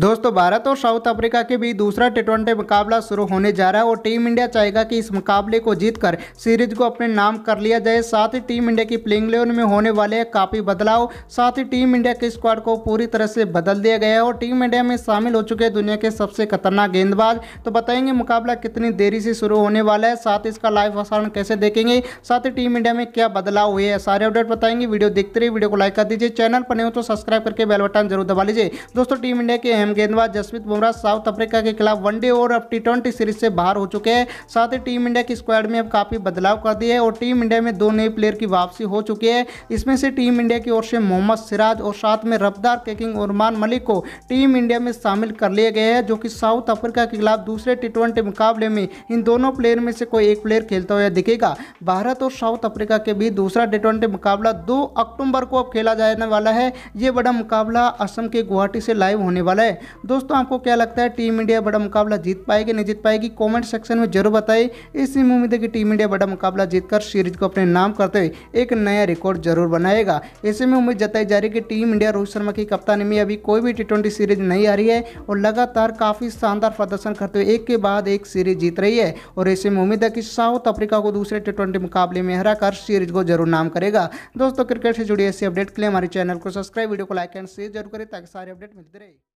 दोस्तों भारत और south Africa के बीच दूसरा टी ट्वेंटी मुकाबला शुरू होने जा रहा है और टीम इंडिया चाहेगा कि इस मुकाबले को जीतकर सीरीज को अपने नाम कर लिया जाए साथ ही टीम इंडिया की प्लेइंग लेवल में होने वाले काफ़ी बदलाव साथ ही टीम इंडिया के स्क्वाड को पूरी तरह से बदल दिया गया है और टीम इंडिया में शामिल हो चुके दुनिया के सबसे खतरनाक गेंदबाज तो बताएंगे मुकाबला कितनी देरी से शुरू होने वाला है साथ इसका लाइव प्रसारण कैसे देखेंगे साथ ही टीम इंडिया में क्या बदलाव हुए हैं सारे अपडेट बताएंगे वीडियो देखते रहिए वीडियो को लाइक कर दीजिए चैनल पर नहीं हो तो सब्सक्राइब करके बेल बटन जरूर दबा लीजिए दोस्तों टीम इंडिया के अहम गेंदबाज जसप्रीत बुमराह साउथ अफ्रीका के खिलाफ वनडे और अब टी सीरीज से बाहर हो चुके हैं साथ ही टीम इंडिया की स्क्वाड में अब काफ़ी बदलाव कर दिए और टीम इंडिया में दो नए प्लेयर की वापसी हो चुकी है इसमें से टीम इंडिया की ओर से मोहम्मद सिराज और साथ में रफ्तार केकिंग उरमान मलिक को टीम इंडिया में शामिल कर लिए गए हैं जो कि साउथ अफ्रीका के खिलाफ दूसरे टी मुकाबले में इन दोनों प्लेयर में से कोई एक प्लेयर खेलता हुआ दिखेगा भारत और साउथ अफ्रीका के बीच दूसरा टी मुकाबला दो अक्टूबर को अब खेला जाने वाला है ये बड़ा मुकाबला असम के गुवाहाटी से लाइव होने वाला है दोस्तों आपको क्या लगता है टीम इंडिया बड़ा मुकाबला जीत पाएगी नहीं जीत पाएगी कॉमेंट सेक्शन में जरूर बताइए इसी उम्मीद है कि टीम इंडिया बड़ा मुकाबला जीतकर सीरीज को अपने नाम करते हुए एक नया रिकॉर्ड जरूर बनाएगा इसी में उम्मीद जताई जा रही है कि टीम इंडिया रोहित शर्मा की कप्तानी में अभी कोई भी टी सीरीज नहीं आ रही है और लगातार काफ़ी शानदार प्रदर्शन करते हुए एक के बाद एक सीरीज जीत रही है और ऐसे में उम्मीद है कि साउथ अफ्रीका को दूसरे टी मुकाबले में हराकर सीरीज को जरूर नाम करेगा दोस्तों क्रिकेट से जुड़ी ऐसी अपडेट के लिए हमारे चैनल को सब्सक्राइब वीडियो को लाइक एंड शेयर जरूर करें ताकि सारे अपडेट मिलते रहे